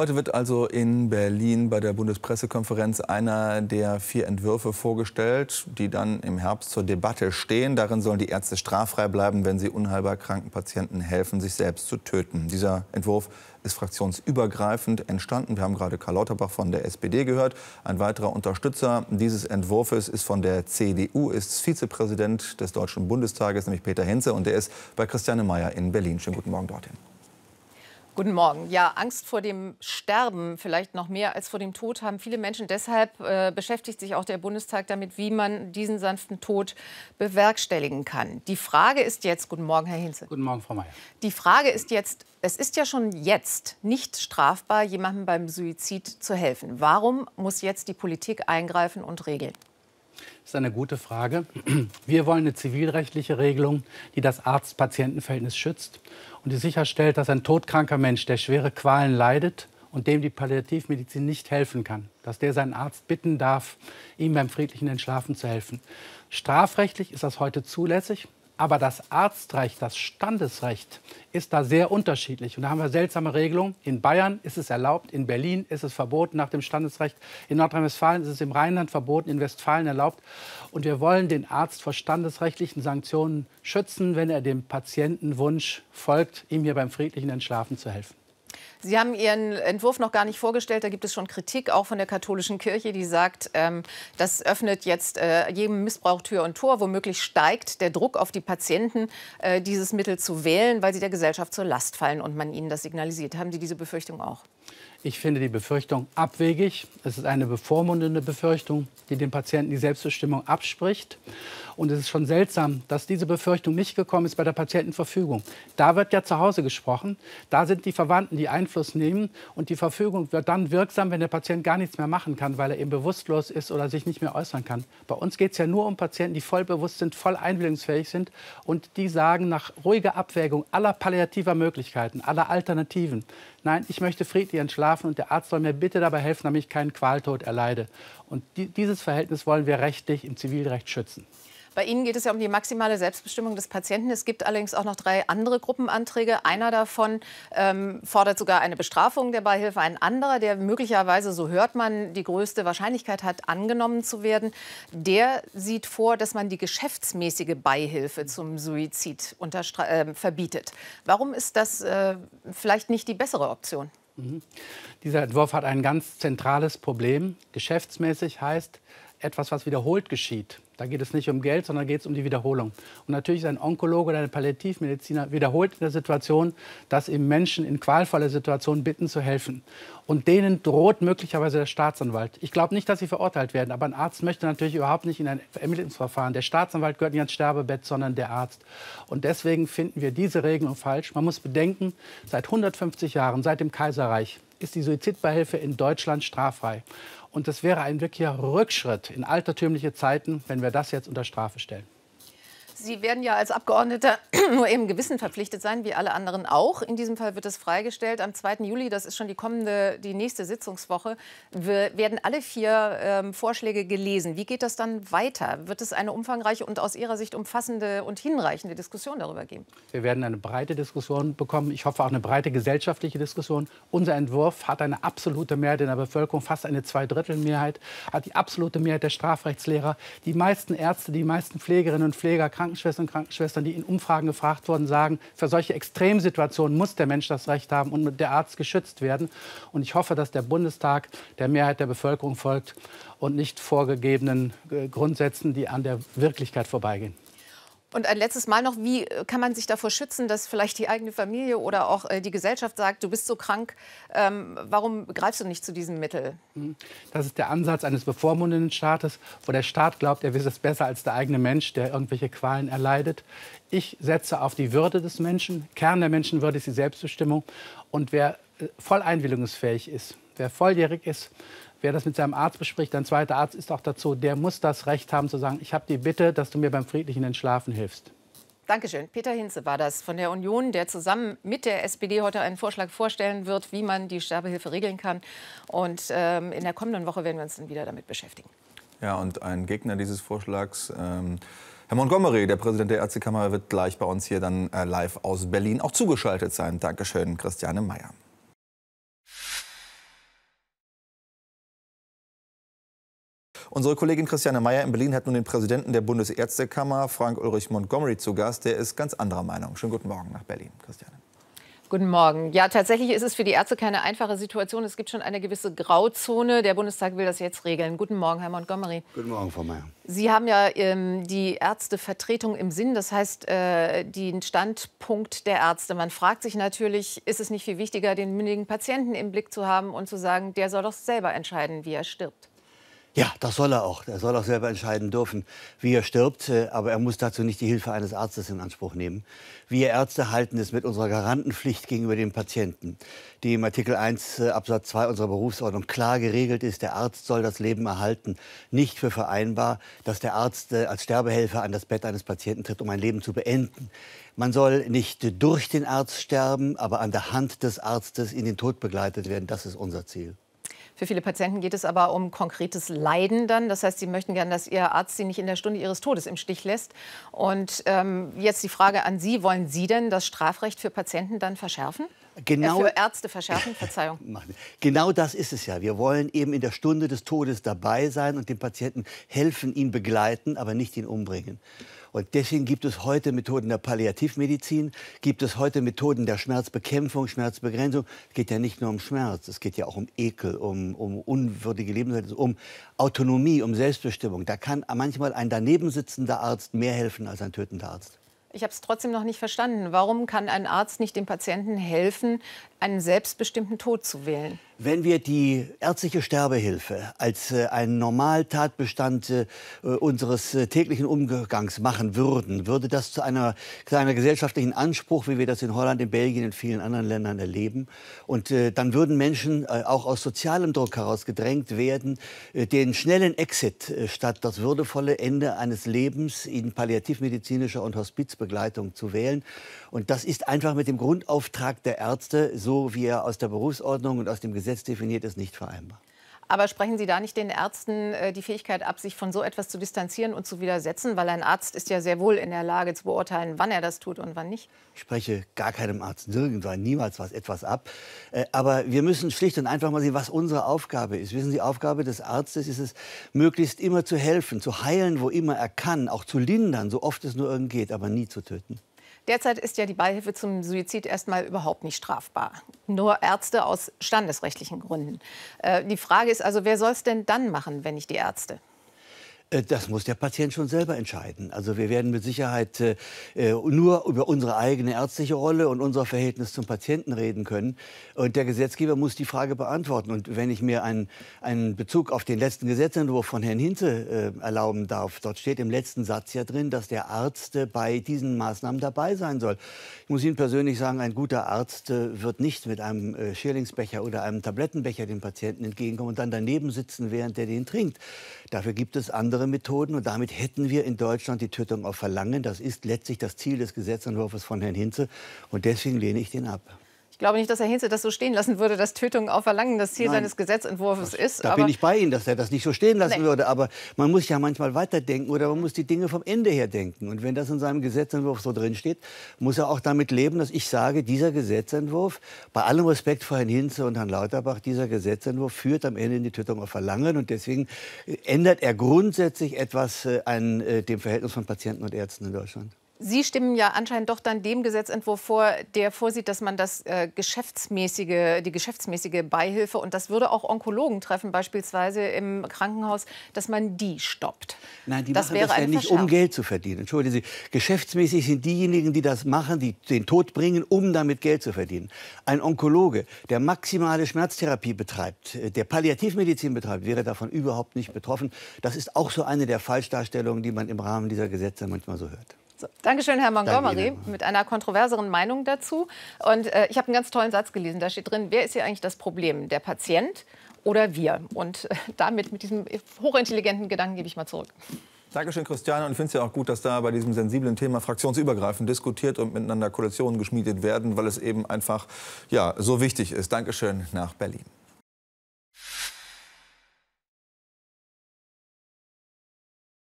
Heute wird also in Berlin bei der Bundespressekonferenz einer der vier Entwürfe vorgestellt, die dann im Herbst zur Debatte stehen. Darin sollen die Ärzte straffrei bleiben, wenn sie unheilbar kranken Patienten helfen, sich selbst zu töten. Dieser Entwurf ist fraktionsübergreifend entstanden. Wir haben gerade Karl Lauterbach von der SPD gehört. Ein weiterer Unterstützer dieses Entwurfs ist von der CDU, ist Vizepräsident des Deutschen Bundestages, nämlich Peter Hinze. Und der ist bei Christiane Meyer in Berlin. Schönen guten Morgen dorthin. Guten Morgen. Ja, Angst vor dem Sterben, vielleicht noch mehr als vor dem Tod, haben viele Menschen. Deshalb äh, beschäftigt sich auch der Bundestag damit, wie man diesen sanften Tod bewerkstelligen kann. Die Frage ist jetzt, guten Morgen, Herr Hinze. Guten Morgen, Frau Mayer. Die Frage ist jetzt, es ist ja schon jetzt nicht strafbar, jemandem beim Suizid zu helfen. Warum muss jetzt die Politik eingreifen und regeln? Das ist eine gute Frage. Wir wollen eine zivilrechtliche Regelung, die das Arzt-Patienten-Verhältnis schützt und die sicherstellt, dass ein todkranker Mensch, der schwere Qualen leidet und dem die Palliativmedizin nicht helfen kann, dass der seinen Arzt bitten darf, ihm beim friedlichen Entschlafen zu helfen. Strafrechtlich ist das heute zulässig. Aber das Arztrecht, das Standesrecht ist da sehr unterschiedlich. Und da haben wir seltsame Regelungen. In Bayern ist es erlaubt, in Berlin ist es verboten nach dem Standesrecht, in Nordrhein-Westfalen ist es im Rheinland verboten, in Westfalen erlaubt. Und wir wollen den Arzt vor standesrechtlichen Sanktionen schützen, wenn er dem Patientenwunsch folgt, ihm hier beim friedlichen Entschlafen zu helfen. Sie haben Ihren Entwurf noch gar nicht vorgestellt. Da gibt es schon Kritik, auch von der katholischen Kirche, die sagt, ähm, das öffnet jetzt äh, jedem Missbrauch Tür und Tor. Womöglich steigt der Druck auf die Patienten, äh, dieses Mittel zu wählen, weil sie der Gesellschaft zur Last fallen und man ihnen das signalisiert. Haben Sie diese Befürchtung auch? Ich finde die Befürchtung abwegig. Es ist eine bevormundende Befürchtung, die dem Patienten die Selbstbestimmung abspricht. Und es ist schon seltsam, dass diese Befürchtung nicht gekommen ist bei der Patientenverfügung. Da wird ja zu Hause gesprochen. Da sind die Verwandten, die Einfluss nehmen. Und die Verfügung wird dann wirksam, wenn der Patient gar nichts mehr machen kann, weil er eben bewusstlos ist oder sich nicht mehr äußern kann. Bei uns geht es ja nur um Patienten, die voll bewusst sind, voll einwilligungsfähig sind. Und die sagen nach ruhiger Abwägung aller palliativer Möglichkeiten, aller Alternativen, nein, ich möchte friedlich entschlafen schlafen und der Arzt soll mir bitte dabei helfen, damit ich keinen Qualtod erleide. Und die, dieses Verhältnis wollen wir rechtlich im Zivilrecht schützen. Bei Ihnen geht es ja um die maximale Selbstbestimmung des Patienten. Es gibt allerdings auch noch drei andere Gruppenanträge. Einer davon ähm, fordert sogar eine Bestrafung der Beihilfe. Ein anderer, der möglicherweise, so hört man, die größte Wahrscheinlichkeit hat, angenommen zu werden, der sieht vor, dass man die geschäftsmäßige Beihilfe zum Suizid äh, verbietet. Warum ist das äh, vielleicht nicht die bessere Option? Mhm. Dieser Entwurf hat ein ganz zentrales Problem. Geschäftsmäßig heißt, etwas, was wiederholt geschieht. Da geht es nicht um Geld, sondern geht es um die Wiederholung. Und natürlich ist ein Onkologe oder ein Palliativmediziner wiederholt in der Situation, dass eben Menschen in qualvoller Situation bitten zu helfen. Und denen droht möglicherweise der Staatsanwalt. Ich glaube nicht, dass sie verurteilt werden, aber ein Arzt möchte natürlich überhaupt nicht in ein Ermittlungsverfahren. Der Staatsanwalt gehört nicht ans Sterbebett, sondern der Arzt. Und deswegen finden wir diese Regelung falsch. Man muss bedenken, seit 150 Jahren, seit dem Kaiserreich, ist die Suizidbeihilfe in Deutschland straffrei. Und das wäre ein wirklicher Rückschritt in altertümliche Zeiten, wenn wir das jetzt unter Strafe stellen. Sie werden ja als Abgeordneter nur im Gewissen verpflichtet sein, wie alle anderen auch. In diesem Fall wird es freigestellt. Am 2. Juli, das ist schon die kommende, die nächste Sitzungswoche, wir werden alle vier ähm, Vorschläge gelesen. Wie geht das dann weiter? Wird es eine umfangreiche und aus Ihrer Sicht umfassende und hinreichende Diskussion darüber geben? Wir werden eine breite Diskussion bekommen. Ich hoffe auch eine breite gesellschaftliche Diskussion. Unser Entwurf hat eine absolute Mehrheit in der Bevölkerung, fast eine Zweidrittelmehrheit, hat die absolute Mehrheit der Strafrechtslehrer, die meisten Ärzte, die meisten Pflegerinnen und Pfleger, Kranken Krankenschwestern und Krankenschwestern, die in Umfragen gefragt wurden, sagen, für solche Extremsituationen muss der Mensch das Recht haben und der Arzt geschützt werden. Und ich hoffe, dass der Bundestag der Mehrheit der Bevölkerung folgt und nicht vorgegebenen äh, Grundsätzen, die an der Wirklichkeit vorbeigehen. Und ein letztes Mal noch, wie äh, kann man sich davor schützen, dass vielleicht die eigene Familie oder auch äh, die Gesellschaft sagt, du bist so krank, ähm, warum greifst du nicht zu diesem Mittel? Mhm. Das ist der Ansatz eines bevormundenden Staates, wo der Staat glaubt, er wisse es besser als der eigene Mensch, der irgendwelche Qualen erleidet. Ich setze auf die Würde des Menschen. Kern der Menschenwürde ist die Selbstbestimmung. Und wer äh, voll einwilligungsfähig ist, wer volljährig ist, Wer das mit seinem Arzt bespricht, ein zweiter Arzt ist auch dazu, der muss das Recht haben zu sagen, ich habe die Bitte, dass du mir beim friedlichen Entschlafen hilfst. Dankeschön. Peter Hinze war das von der Union, der zusammen mit der SPD heute einen Vorschlag vorstellen wird, wie man die Sterbehilfe regeln kann. Und ähm, in der kommenden Woche werden wir uns dann wieder damit beschäftigen. Ja, und ein Gegner dieses Vorschlags. Ähm Herr Montgomery, der Präsident der Ärztekammer, wird gleich bei uns hier dann äh, live aus Berlin auch zugeschaltet sein. Dankeschön, Christiane Meyer. Unsere Kollegin Christiane Meyer in Berlin hat nun den Präsidenten der Bundesärztekammer, Frank-Ulrich Montgomery, zu Gast. Der ist ganz anderer Meinung. Schönen guten Morgen nach Berlin, Christiane. Guten Morgen. Ja, tatsächlich ist es für die Ärzte keine einfache Situation. Es gibt schon eine gewisse Grauzone. Der Bundestag will das jetzt regeln. Guten Morgen, Herr Montgomery. Guten Morgen, Frau Meyer. Sie haben ja ähm, die Ärztevertretung im Sinn, das heißt äh, den Standpunkt der Ärzte. Man fragt sich natürlich, ist es nicht viel wichtiger, den mündigen Patienten im Blick zu haben und zu sagen, der soll doch selber entscheiden, wie er stirbt? Ja, das soll er auch. Er soll auch selber entscheiden dürfen, wie er stirbt. Äh, aber er muss dazu nicht die Hilfe eines Arztes in Anspruch nehmen. Wir Ärzte halten es mit unserer Garantenpflicht gegenüber dem Patienten, die im Artikel 1 äh, Absatz 2 unserer Berufsordnung klar geregelt ist. Der Arzt soll das Leben erhalten. Nicht für vereinbar, dass der Arzt äh, als Sterbehelfer an das Bett eines Patienten tritt, um ein Leben zu beenden. Man soll nicht durch den Arzt sterben, aber an der Hand des Arztes in den Tod begleitet werden. Das ist unser Ziel. Für viele Patienten geht es aber um konkretes Leiden dann. Das heißt, sie möchten gerne, dass ihr Arzt sie nicht in der Stunde ihres Todes im Stich lässt. Und ähm, jetzt die Frage an Sie, wollen Sie denn das Strafrecht für Patienten dann verschärfen? Äh, genau, für Ärzte verschärfen, Verzeihung. Genau das ist es ja. Wir wollen eben in der Stunde des Todes dabei sein und dem Patienten helfen, ihn begleiten, aber nicht ihn umbringen. Und deswegen gibt es heute Methoden der Palliativmedizin, gibt es heute Methoden der Schmerzbekämpfung, Schmerzbegrenzung. Es geht ja nicht nur um Schmerz, es geht ja auch um Ekel, um, um unwürdige Lebensweise, um Autonomie, um Selbstbestimmung. Da kann manchmal ein daneben sitzender Arzt mehr helfen als ein tötender Arzt. Ich habe es trotzdem noch nicht verstanden. Warum kann ein Arzt nicht dem Patienten helfen, einen selbstbestimmten Tod zu wählen? Wenn wir die ärztliche Sterbehilfe als äh, einen Normaltatbestand äh, unseres äh, täglichen Umgangs machen würden, würde das zu einer, zu einer gesellschaftlichen Anspruch, wie wir das in Holland, in Belgien in vielen anderen Ländern erleben. Und äh, dann würden Menschen äh, auch aus sozialem Druck heraus gedrängt werden, äh, den schnellen Exit äh, statt das würdevolle Ende eines Lebens in palliativmedizinischer und Hospizbegleitung zu wählen. Und das ist einfach mit dem Grundauftrag der Ärzte, so wie er aus der Berufsordnung und aus dem Gesetz Gesetz definiert ist, nicht vereinbar. Aber sprechen Sie da nicht den Ärzten äh, die Fähigkeit ab, sich von so etwas zu distanzieren und zu widersetzen? Weil ein Arzt ist ja sehr wohl in der Lage zu beurteilen, wann er das tut und wann nicht. Ich spreche gar keinem Arzt nirgendwann niemals was etwas ab. Äh, aber wir müssen schlicht und einfach mal sehen, was unsere Aufgabe ist. Wissen Sie, die Aufgabe des Arztes ist es, möglichst immer zu helfen, zu heilen, wo immer er kann, auch zu lindern, so oft es nur irgend geht, aber nie zu töten. Derzeit ist ja die Beihilfe zum Suizid erstmal überhaupt nicht strafbar. Nur Ärzte aus standesrechtlichen Gründen. Äh, die Frage ist also, wer soll es denn dann machen, wenn nicht die Ärzte? Äh, das muss der Patient schon selber entscheiden. Also wir werden mit Sicherheit äh, äh, nur über unsere eigene ärztliche Rolle und unser Verhältnis zum Patienten reden können. Und der Gesetzgeber muss die Frage beantworten. Und wenn ich mir einen, einen Bezug auf den letzten Gesetzentwurf von Herrn Hinze äh, erlauben darf, dort steht im letzten Satz ja drin, dass der Arzt äh, bei diesen Maßnahmen dabei sein soll. Ich muss Ihnen persönlich sagen, ein guter Arzt äh, wird nicht mit einem Schirlingsbecher oder einem Tablettenbecher dem Patienten entgegenkommen und dann daneben sitzen, während der den trinkt. Dafür gibt es andere Methoden und damit hätten wir in Deutschland die Tötung auf Verlangen. Das ist letztlich das Ziel des Gesetzentwurfs von Herrn Hinze und deswegen lehne ich den ab glaube nicht, dass Herr Hinze das so stehen lassen würde, dass Tötung auf Verlangen das Ziel Nein. seines Gesetzentwurfs ist. Da bin ich bei Ihnen, dass er das nicht so stehen lassen nee. würde. Aber man muss ja manchmal weiterdenken oder man muss die Dinge vom Ende her denken. Und wenn das in seinem Gesetzentwurf so drin steht, muss er auch damit leben, dass ich sage, dieser Gesetzentwurf, bei allem Respekt vor Herrn Hinze und Herrn Lauterbach, dieser Gesetzentwurf führt am Ende in die Tötung auf Verlangen. Und deswegen äh, ändert er grundsätzlich etwas äh, an äh, dem Verhältnis von Patienten und Ärzten in Deutschland. Sie stimmen ja anscheinend doch dann dem Gesetzentwurf vor, der vorsieht, dass man das äh, geschäftsmäßige, die geschäftsmäßige Beihilfe und das würde auch Onkologen treffen, beispielsweise im Krankenhaus, dass man die stoppt. Nein, die das machen wäre das ja nicht, um Geld zu verdienen. Entschuldigen Sie, geschäftsmäßig sind diejenigen, die das machen, die den Tod bringen, um damit Geld zu verdienen. Ein Onkologe, der maximale Schmerztherapie betreibt, äh, der Palliativmedizin betreibt, wäre davon überhaupt nicht betroffen. Das ist auch so eine der Falschdarstellungen, die man im Rahmen dieser Gesetze manchmal so hört. So. Dankeschön, Herr Montgomery, Danke mit einer kontroverseren Meinung dazu. Und äh, ich habe einen ganz tollen Satz gelesen. Da steht drin, wer ist hier eigentlich das Problem? Der Patient oder wir? Und äh, damit, mit diesem hochintelligenten Gedanken, gebe ich mal zurück. Dankeschön, Christiane. Und ich finde es ja auch gut, dass da bei diesem sensiblen Thema fraktionsübergreifend diskutiert und miteinander Koalitionen geschmiedet werden, weil es eben einfach ja, so wichtig ist. Dankeschön nach Berlin.